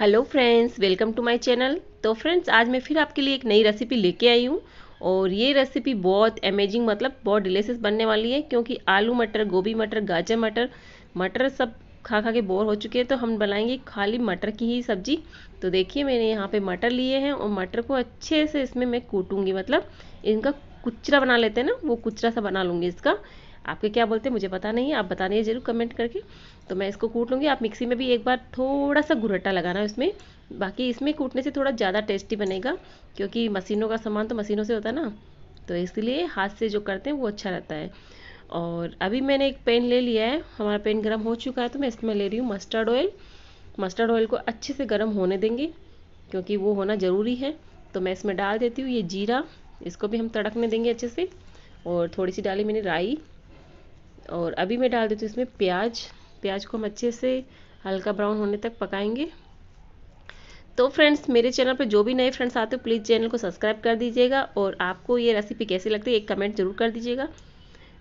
hello friends welcome to my channel तो friends आज मैं फिर आपके लिए एक नई रेसिपी लेके आई हूँ और ये रेसिपी बहुत अमेजिंग मतलब बहुत डिलेसियस बनने वाली है क्योंकि आलू मटर गोभी मटर गाजर मटर मटर सब खा खा के बोर हो चुके हैं तो हम बनाएंगे खाली मटर की ही सब्जी तो देखिए मैंने यहाँ पे मटर लिए हैं और मटर को अच्छे से इसमें मैं कूटूंगी मतलब इनका कुचरा बना लेते हैं ना वो कुचरा सा बना लूँगी इसका आपके क्या बोलते हैं मुझे पता नहीं है आप बताने ज़रूर कमेंट करके तो मैं इसको कूट लूँगी आप मिक्सी में भी एक बार थोड़ा सा घुरट्टा लगाना है उसमें बाकी इसमें कूटने से थोड़ा ज़्यादा टेस्टी बनेगा क्योंकि मशीनों का सामान तो मशीनों से होता है ना तो इसलिए हाथ से जो करते हैं वो अच्छा रहता है और अभी मैंने एक पेन ले लिया है हमारा पेन गर्म हो चुका है तो मैं इसमें ले रही हूँ मस्टर्ड ऑयल मस्टर्ड ऑयल को अच्छे से गर्म होने देंगे क्योंकि वो होना ज़रूरी है तो मैं इसमें डाल देती हूँ ये जीरा इसको भी हम तड़कने देंगे अच्छे से और थोड़ी सी डाली मैंने राई और अभी मैं डाल देती हूँ इसमें प्याज प्याज को हम अच्छे से हल्का ब्राउन होने तक पकाएंगे तो फ्रेंड्स मेरे चैनल पर जो भी नए फ्रेंड्स आते हो प्लीज़ चैनल को सब्सक्राइब कर दीजिएगा और आपको ये रेसिपी कैसी लगती है एक कमेंट ज़रूर कर दीजिएगा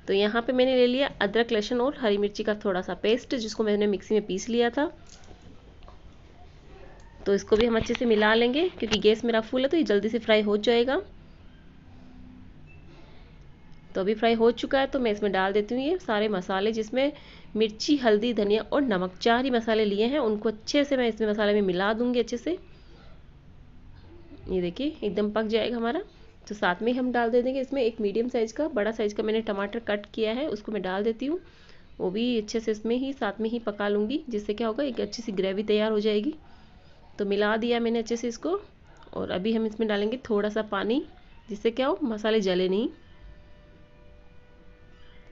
तो यहाँ पे मैंने ले लिया अदरक लहसुन और हरी मिर्ची का थोड़ा सा पेस्ट जिसको मैंने मिक्सी में पीस लिया था तो इसको भी हम अच्छे से मिला लेंगे क्योंकि गैस मेरा फुल है तो ये जल्दी से फ्राई हो जाएगा तो अभी फ्राई हो चुका है तो मैं इसमें डाल देती हूँ ये सारे मसाले जिसमें मिर्ची हल्दी धनिया और नमक चार ही मसाले लिए हैं उनको अच्छे से मैं इसमें मसाले में मिला दूँगी अच्छे से ये देखिए एकदम पक जाएगा हमारा तो साथ में हम डाल दे देंगे इसमें एक मीडियम साइज़ का बड़ा साइज़ का मैंने टमाटर कट किया है उसको मैं डाल देती हूँ वो भी अच्छे से इसमें ही साथ में ही पका लूँगी जिससे क्या होगा एक अच्छी सी ग्रेवी तैयार हो जाएगी तो मिला दिया मैंने अच्छे से इसको और अभी हम इसमें डालेंगे थोड़ा सा पानी जिससे क्या हो मसाले जले नहीं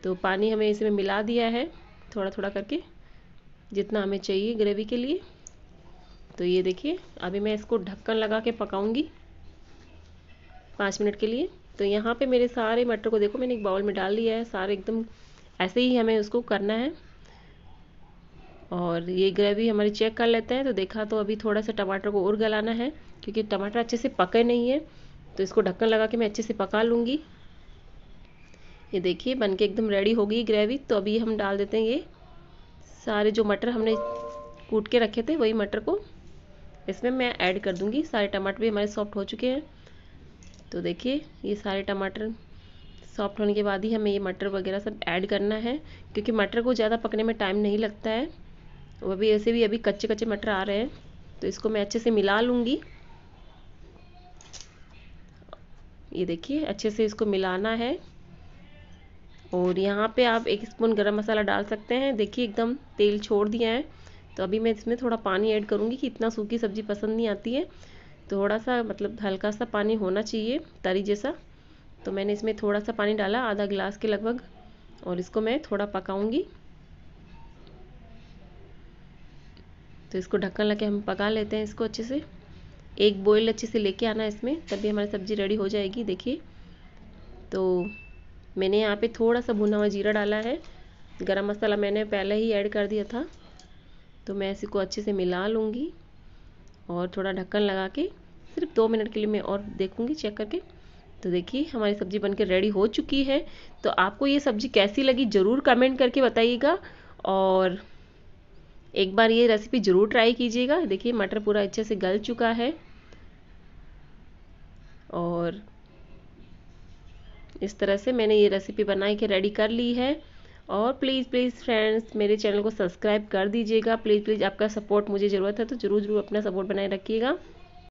तो पानी हमें इसमें मिला दिया है थोड़ा थोड़ा करके जितना हमें चाहिए ग्रेवी के लिए तो ये देखिए अभी मैं इसको ढक्कन लगा के पकाऊंगी पाँच मिनट के लिए तो यहाँ पे मेरे सारे मटर को देखो मैंने एक बाउल में डाल लिया है सारे एकदम ऐसे ही हमें उसको करना है और ये ग्रेवी हमारी चेक कर लेते हैं तो देखा तो अभी थोड़ा सा टमाटर को और गलाना है क्योंकि टमाटर अच्छे से पके नहीं है तो इसको ढक्कन लगा के मैं अच्छे से पका लूँगी ये देखिए बन के एकदम रेडी हो गई ग्रेवी तो अभी हम डाल देते हैं ये सारे जो मटर हमने कूट के रखे थे वही मटर को इसमें मैं ऐड कर दूंगी सारे टमाटर भी हमारे सॉफ्ट हो चुके हैं तो देखिए ये सारे टमाटर सॉफ्ट होने के बाद ही हमें ये मटर वगैरह सब ऐड करना है क्योंकि मटर को ज़्यादा पकने में टाइम नहीं लगता है वो भी ऐसे भी अभी कच्चे कच्चे मटर आ रहे हैं तो इसको मैं अच्छे से मिला लूँगी ये देखिए अच्छे से इसको मिलाना है और यहाँ पे आप एक स्पून गरम मसाला डाल सकते हैं देखिए एकदम तेल छोड़ दिया है तो अभी मैं इसमें थोड़ा पानी ऐड करूँगी कि इतना सूखी सब्ज़ी पसंद नहीं आती है थोड़ा सा मतलब हल्का सा पानी होना चाहिए तरी जैसा तो मैंने इसमें थोड़ा सा पानी डाला आधा गिलास के लगभग और इसको मैं थोड़ा पकाऊँगी तो इसको ढक्कन लगा हम पका लेते हैं इसको अच्छे से एक बॉयल अच्छे से लेके आना है इसमें तभी हमारी सब्ज़ी रेडी हो जाएगी देखिए तो मैंने यहाँ पे थोड़ा सा भुना हुआ जीरा डाला है गरम मसाला मैंने पहले ही ऐड कर दिया था तो मैं इसी को अच्छे से मिला लूँगी और थोड़ा ढक्कन लगा के सिर्फ दो मिनट के लिए मैं और देखूँगी चेक करके तो देखिए हमारी सब्ज़ी बनकर रेडी हो चुकी है तो आपको ये सब्ज़ी कैसी लगी ज़रूर कमेंट करके बताइएगा और एक बार ये रेसिपी ज़रूर ट्राई कीजिएगा देखिए मटर पूरा अच्छे से गल चुका है और इस तरह से मैंने ये रेसिपी बना के रेडी कर ली है और प्लीज़ प्लीज़ फ्रेंड्स मेरे चैनल को सब्सक्राइब कर दीजिएगा प्लीज़ प्लीज़ आपका सपोर्ट मुझे ज़रूरत है तो ज़रूर ज़रूर अपना सपोर्ट बनाए रखिएगा